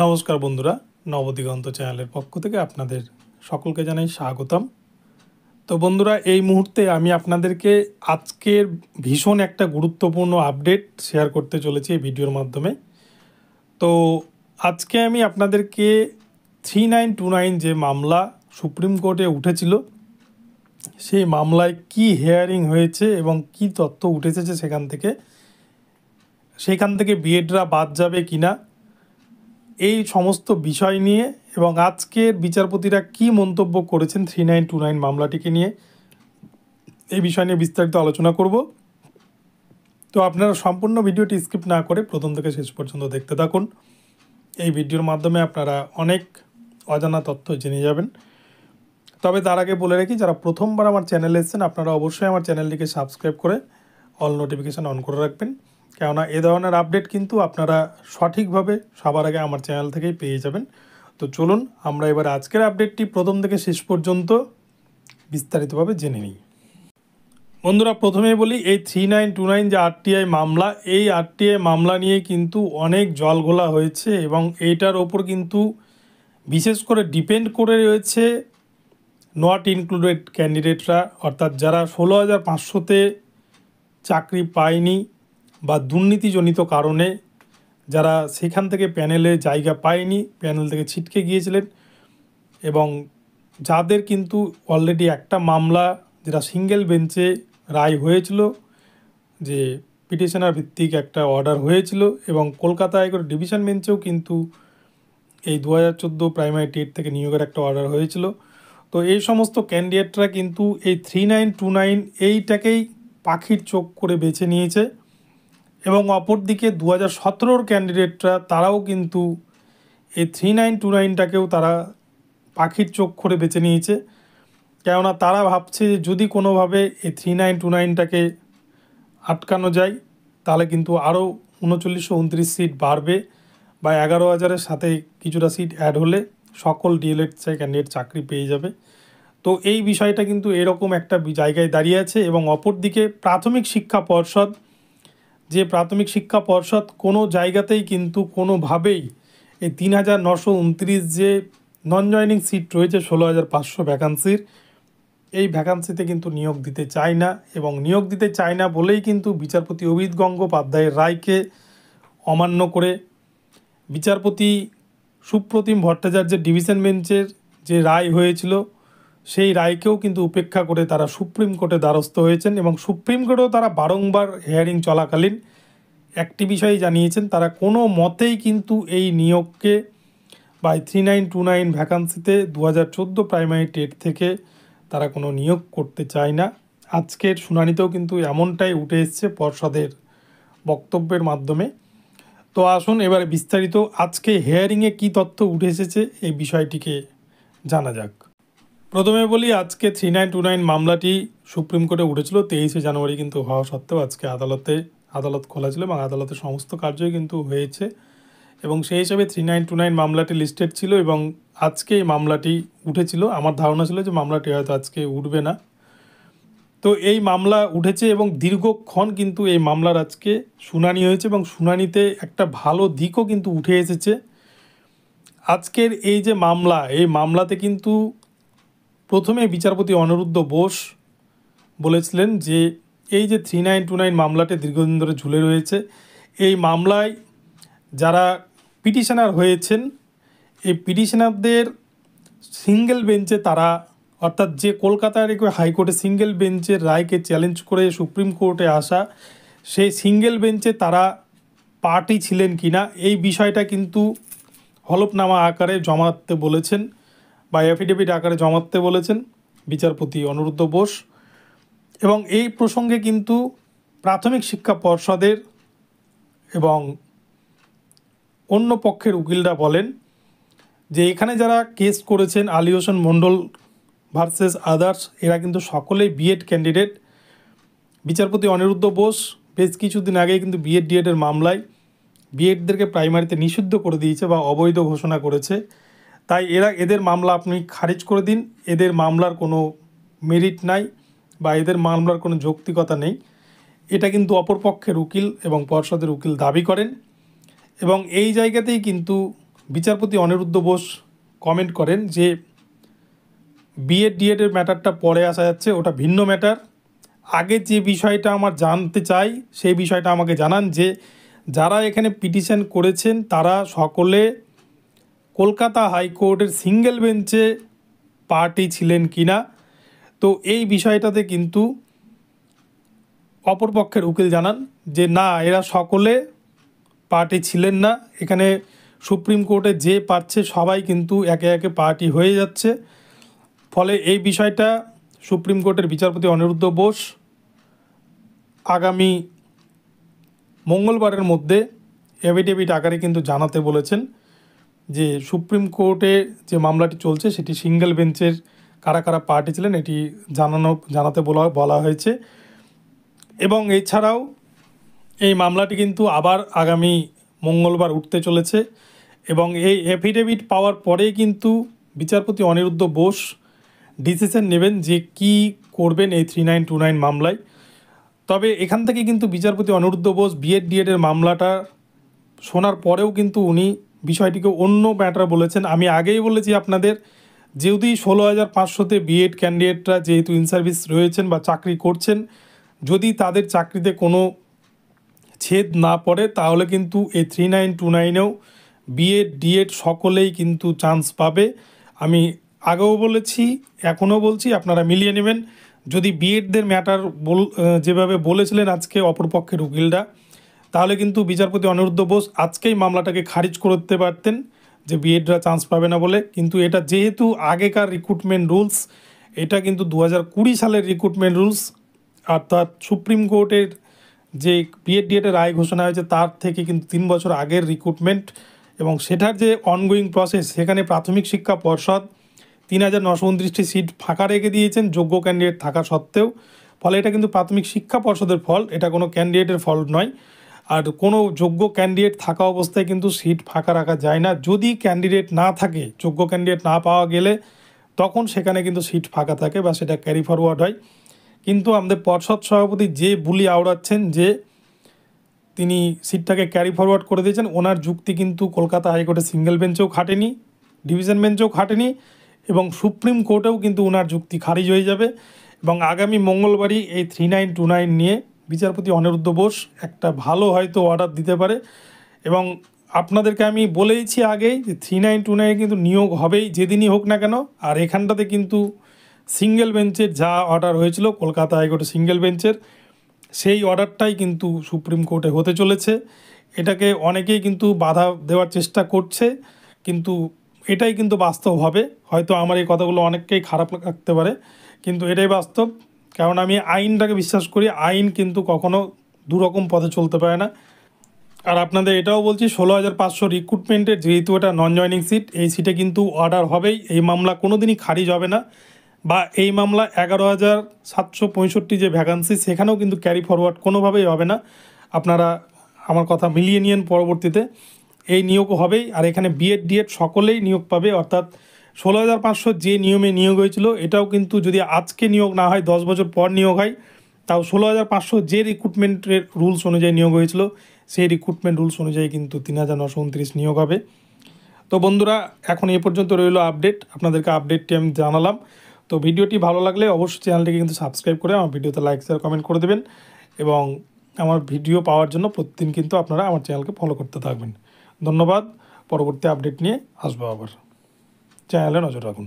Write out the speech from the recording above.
নমস্কার বন্ধুরা নবদিগন্ত চ্যানেলের পক্ষ থেকে আপনাদের সকলকে জানাই স্বাগতম তো বন্ধুরা এই মুহূর্তে আমি আপনাদেরকে আজকের ভীষণ একটা গুরুত্বপূর্ণ আপডেট শেয়ার করতে চলেছি এই ভিডিওর মাধ্যমে তো আজকে আমি আপনাদেরকে থ্রি নাইন টু নাইন যে মামলা সুপ্রিম কোর্টে উঠেছিল সেই মামলায় কি হেয়ারিং হয়েছে এবং কি তথ্য উঠেছে সেখান থেকে সেখান থেকে বিএডরা বাদ যাবে কিনা এই সমস্ত বিষয় নিয়ে এবং আজকের বিচারপতিরা কি মন্তব্য করেছেন থ্রি নাইন টু নাইন মামলাটিকে নিয়ে এই বিষয় নিয়ে বিস্তারিত আলোচনা করব তো আপনারা সম্পূর্ণ ভিডিওটি স্কিপ না করে প্রথম থেকে শেষ পর্যন্ত দেখতে থাকুন এই ভিডিওর মাধ্যমে আপনারা অনেক অজানা তথ্য জেনে যাবেন তবে তার আগে বলে রাখি যারা প্রথমবার আমার চ্যানেলে এসেছেন আপনারা অবশ্যই আমার চ্যানেলটিকে সাবস্ক্রাইব করে অল নোটিফিকেশান অন করে রাখবেন কেননা এ ধরনের আপডেট কিন্তু আপনারা সঠিকভাবে সবার আগে আমার চ্যানেল থেকেই পেয়ে যাবেন তো চলুন আমরা এবার আজকের আপডেটটি প্রথম থেকে শেষ পর্যন্ত বিস্তারিতভাবে জেনে নিই বন্ধুরা প্রথমে বলি এই থ্রি নাইন টু নাইন যে আরটিআই মামলা এই আরটিআই মামলা নিয়ে কিন্তু অনেক জল ঘোলা হয়েছে এবং এইটার ওপর কিন্তু বিশেষ করে ডিপেন্ড করে রয়েছে নট ইনক্লুডেড ক্যান্ডিডেটরা অর্থাৎ যারা ষোলো হাজার পাঁচশোতে চাকরি পায়নি বা দুর্নীতিজনিত কারণে যারা সেখান থেকে প্যানেলে জায়গা পায়নি প্যানেল থেকে ছিটকে গিয়েছিলেন এবং যাদের কিন্তু অলরেডি একটা মামলা যেটা সিঙ্গেল বেঞ্চে রায় হয়েছিল যে পিটিশনার ভিত্তিক একটা অর্ডার হয়েছিল এবং কলকাতা হাইকোর্ট ডিভিশন বেঞ্চেও কিন্তু এই দু হাজার চোদ্দো প্রাইমারি টেট থেকে নিয়োগের একটা অর্ডার হয়েছিল তো এই সমস্ত ক্যান্ডিডেটরা কিন্তু এই থ্রি নাইন টু নাইন এইটাকেই পাখির চোখ করে বেছে নিয়েছে এবং অপরদিকে দু হাজার সতেরোর ক্যান্ডিডেটরা তারাও কিন্তু এই থ্রি নাইন টু নাইনটাকেও তারা পাখির চোখ করে বেছে নিয়েছে কেননা তারা ভাবছে যে যদি কোনোভাবে এই থ্রি নাইন টু নাইনটাকে আটকানো যায় তাহলে কিন্তু আরও উনচল্লিশশো উনত্রিশ সিট বাড়বে বা এগারো হাজারের সাথে কিছুটা সিট অ্যাড হলে সকল ডিএলএড ক্যান্ডিডেট চাকরি পেয়ে যাবে তো এই বিষয়টা কিন্তু এরকম একটা জায়গায় দাঁড়িয়ে আছে এবং অপরদিকে প্রাথমিক শিক্ষা পর্ষদ যে প্রাথমিক শিক্ষা পর্ষদ কোনো জায়গাতেই কিন্তু কোনোভাবেই এই তিন হাজার নশো উনত্রিশ যে নন জয়নিং সিট রয়েছে ষোলো হাজার পাঁচশো ভ্যাকান্সির এই ভ্যাকান্সিতে কিন্তু নিয়োগ দিতে চায় না এবং নিয়োগ দিতে চায় না বলেই কিন্তু বিচারপতি অভিত গঙ্গোপাধ্যায়ের রায়কে অমান্য করে বিচারপতি সুপ্রতিম ভট্টাচার্যের ডিভিশন বেঞ্চের যে রায় হয়েছিল সেই রায়কেও কিন্তু উপেক্ষা করে তারা সুপ্রিম কোর্টে দ্বারস্থ হয়েছেন এবং সুপ্রিম কোর্টেও তারা বারংবার হেয়ারিং চলাকালীন একটি বিষয়ে জানিয়েছেন তারা কোনো মতেই কিন্তু এই নিয়োগকে বা থ্রি নাইন টু নাইন ভ্যাকান্সিতে দু হাজার চোদ্দো প্রাইমারি টেট থেকে তারা কোনো নিয়োগ করতে চায় না আজকের শুনানিতেও কিন্তু এমনটাই উঠে এসছে পর্ষদের বক্তব্যের মাধ্যমে তো আসুন এবার বিস্তারিত আজকে হেয়ারিংয়ে কি তথ্য উঠে এসেছে এই বিষয়টিকে জানা যাক প্রথমে বলি আজকে থ্রি নাইন টু নাইন মামলাটি সুপ্রিম কোর্টে উঠেছিল তেইশে জানুয়ারি কিন্তু হওয়া সত্ত্বেও আজকে আদালতে আদালত খোলা ছিল এবং আদালতের সমস্ত কার্যই কিন্তু হয়েছে এবং সেই হিসাবে থ্রি নাইন টু নাইন মামলাটি লিস্টেড ছিল এবং আজকে এই মামলাটি উঠেছিল আমার ধারণা ছিল যে মামলাটি হয়তো আজকে উঠবে না তো এই মামলা উঠেছে এবং দীর্ঘক্ষণ কিন্তু এই মামলার আজকে শুনানি হয়েছে এবং শুনানিতে একটা ভালো দিকও কিন্তু উঠে এসেছে আজকের এই যে মামলা এই মামলাতে কিন্তু প্রথমে বিচারপতি অনিরুদ্ধ বোস বলেছিলেন যে এই যে থ্রি নাইন টু নাইন মামলাটি দীর্ঘদিন ধরে ঝুলে রয়েছে এই মামলায় যারা পিটিশনার হয়েছেন এই পিটিশনারদের সিঙ্গেল বেঞ্চে তারা অর্থাৎ যে কলকাতার হাইকোর্টে সিঙ্গেল বেঞ্চের রায়কে চ্যালেঞ্জ করে সুপ্রিম কোর্টে আসা সেই সিঙ্গেল বেঞ্চে তারা পার্টি ছিলেন কিনা এই বিষয়টা কিন্তু হলফনামা আকারে জমাতে বলেছেন বা অ্যাফিডেভিট আকারে জমাতে বলেছেন বিচারপতি অনুরুদ্ধ বোস এবং এই প্রসঙ্গে কিন্তু প্রাথমিক শিক্ষা পর্ষদের এবং অন্য পক্ষের উকিলরা বলেন যে এখানে যারা কেস করেছেন আলী হোসেন মণ্ডল ভার্সেস আদার্স এরা কিন্তু সকলেই বিএড ক্যান্ডিডেট বিচারপতি অনিরুদ্ধ বোস বেশ কিছুদিন আগে কিন্তু বিএড ডিএডের মামলায় বিএডদেরকে প্রাইমারিতে নিষিদ্ধ করে দিয়েছে বা অবৈধ ঘোষণা করেছে তাই এরা এদের মামলা আপনি খারিজ করে দিন এদের মামলার কোনো মেরিট নাই বা এদের মামলার কোনো যৌক্তিকতা নেই এটা কিন্তু অপরপক্ষের উকিল এবং পর্ষদের উকিল দাবি করেন এবং এই জায়গাতেই কিন্তু বিচারপতি অনিরুদ্ধ বোস কমেন্ট করেন যে বিএড ডিএডের ম্যাটারটা পরে আসা যাচ্ছে ওটা ভিন্ন ম্যাটার আগে যে বিষয়টা আমার জানতে চাই সেই বিষয়টা আমাকে জানান যে যারা এখানে পিটিশন করেছেন তারা সকলে কলকাতা হাইকোর্টের সিঙ্গেল বেঞ্চে পার্টি ছিলেন কিনা তো এই বিষয়টাতে কিন্তু অপরপক্ষের উকিল জানান যে না এরা সকলে পার্টি ছিলেন না এখানে সুপ্রিম কোর্টে যে পারছে সবাই কিন্তু একে একে পার্টি হয়ে যাচ্ছে ফলে এই বিষয়টা সুপ্রিম কোর্টের বিচারপতি অনিরুদ্ধ বোস আগামী মঙ্গলবারের মধ্যে এভিডেভিট আকারে কিন্তু জানাতে বলেছেন যে সুপ্রিম কোর্টে যে মামলাটি চলছে সেটি সিঙ্গেল বেঞ্চের কারা কারা পার্টি ছিলেন এটি জানানো জানাতে বলা বলা হয়েছে এবং এছাড়াও এই মামলাটি কিন্তু আবার আগামী মঙ্গলবার উঠতে চলেছে এবং এই অ্যাফিডেভিট পাওয়ার পরেই কিন্তু বিচারপতি অনিরুদ্ধ বোস ডিসিশন নেবেন যে কি করবেন এই থ্রি নাইন টু নাইন মামলায় তবে এখান থেকে কিন্তু বিচারপতি অনিরুদ্ধ বোস বিএড ডিএডের মামলাটা শোনার পরেও কিন্তু উনি বিষয়টিকে অন্য ব্যাটার বলেছেন আমি আগেই বলেছি আপনাদের যেহেতু ষোলো হাজার পাঁচশোতে বিএড ক্যান্ডিডেটরা যেহেতু ইন সার্ভিস রয়েছেন বা চাকরি করছেন যদি তাদের চাকরিতে কোনো ছেদ না পড়ে তাহলে কিন্তু এ থ্রি নাইন টু নাইনেও বিএড ডিএড সকলেই কিন্তু চান্স পাবে আমি আগেও বলেছি এখনও বলছি আপনারা মিলিয়ে নেবেন যদি বিএডদের ম্যাটার বল যেভাবে বলেছিলেন আজকে অপরপক্ষের উকিলরা তাহলে কিন্তু বিচারপতি অনিরুদ্ধ বোস আজকেই মামলাটাকে খারিজ করতে পারতেন যে বিএডরা চান্স পাবে না বলে কিন্তু এটা যেহেতু আগেকার রিক্রুটমেন্ট রুলস এটা কিন্তু দু হাজার সালের রিক্রুটমেন্ট রুলস অর্থাৎ সুপ্রিম কোর্টের যে বিএড ডিএডের রায় ঘোষণা হয়েছে তার থেকে কিন্তু তিন বছর আগের রিক্রুটমেন্ট এবং সেটার যে অনগোয়িং প্রসেস সেখানে প্রাথমিক শিক্ষা পর্ষদ তিন হাজার নশো উনত্রিশটি সিট ফাঁকা রেখে দিয়েছেন যোগ্য ক্যান্ডিডেট থাকা সত্ত্বেও ফলে এটা কিন্তু প্রাথমিক শিক্ষা পর্ষদের ফল এটা কোনো ক্যান্ডিডেটের ফল নয় আর কোনো যোগ্য ক্যান্ডিডেট থাকা অবস্থায় কিন্তু সিট ফাঁকা রাখা যায় না যদি ক্যান্ডিডেট না থাকে যোগ্য ক্যান্ডিডেট না পাওয়া গেলে তখন সেখানে কিন্তু সিট ফাঁকা থাকে বা সেটা ক্যারি ফরওয়ার্ড হয় কিন্তু আমাদের পর্ষদ সভাপতি যে বুলি আওড়াচ্ছেন যে তিনি সিটটাকে ক্যারি ফরওয়ার্ড করে দিয়েছেন ওনার যুক্তি কিন্তু কলকাতা হাইকোর্টে সিঙ্গেল বেঞ্চেও খাটেনি ডিভিশন বেঞ্চেও খাটেনি এবং সুপ্রিম কোর্টেও কিন্তু ওনার যুক্তি খারিজ হয়ে যাবে এবং আগামী মঙ্গলবারই এই থ্রি নাইন টু নাইন নিয়ে বিচারপতি অনিরুদ্ধ বোস একটা ভালো হয়তো অর্ডার দিতে পারে এবং আপনাদেরকে আমি বলেইছি আগেই যে থ্রি নাইন টু নাইনে কিন্তু নিয়োগ হবেই যেদিনই হোক না কেন আর এখানটাতে কিন্তু সিঙ্গেল বেঞ্চের যা অর্ডার হয়েছিল কলকাতা হাইকোর্টে সিঙ্গেল বেঞ্চের সেই অর্ডারটাই কিন্তু সুপ্রিম কোর্টে হতে চলেছে এটাকে অনেকেই কিন্তু বাধা দেওয়ার চেষ্টা করছে কিন্তু এটাই কিন্তু বাস্তব হবে হয়তো আমার এই কথাগুলো অনেককেই খারাপ লাগতে পারে কিন্তু এটাই বাস্তব কারণ আমি আইনটাকে বিশ্বাস করি আইন কিন্তু কখনো দুরকম পথে চলতে পারে না আর আপনাদের এটাও বলছি ষোলো হাজার পাঁচশো রিক্রুটমেন্টের যেহেতু এটা নন জয়নিং সিট এই সিটে কিন্তু অর্ডার হবেই এই মামলা কোনো দিনই খারিজ হবে না বা এই মামলা এগারো হাজার সাতশো পঁয়ষট্টি যে ভ্যাকান্সি সেখানেও কিন্তু ক্যারি ফরওয়ার্ড কোনোভাবেই হবে না আপনারা আমার কথা মিলিয়ে নিয়েন পরবর্তীতে এই নিয়োগ হবেই আর এখানে বিএড ডিএড সকলেই নিয়োগ পাবে অর্থাৎ ষোলো হাজার পাঁচশো যে নিয়মে নিয়োগ হয়েছিল এটাও কিন্তু যদি আজকে নিয়োগ না হয় দশ বছর পর নিয়োগ হয় তাও ষোলো হাজার পাঁচশো যে রিক্রুটমেন্টের রুলস অনুযায়ী নিয়োগ হয়েছিল সেই রিক্রুটমেন্ট রুলস অনুযায়ী কিন্তু তিন হাজার নশো উনত্রিশ নিয়োগ হবে তো বন্ধুরা এখন এ পর্যন্ত রইল আপডেট আপনাদেরকে আপডেটটি আমি জানালাম তো ভিডিওটি ভালো লাগলে অবশ্যই চ্যানেলটিকে কিন্তু সাবস্ক্রাইব করে আমার ভিডিওতে লাইক শেয়ার কমেন্ট করে দেবেন এবং আমার ভিডিও পাওয়ার জন্য প্রতিদিন কিন্তু আপনারা আমার চ্যানেলকে ফলো করতে থাকবেন ধন্যবাদ পরবর্তী আপডেট নিয়ে আসবো আবার চ্যানেলে নজর রাখুন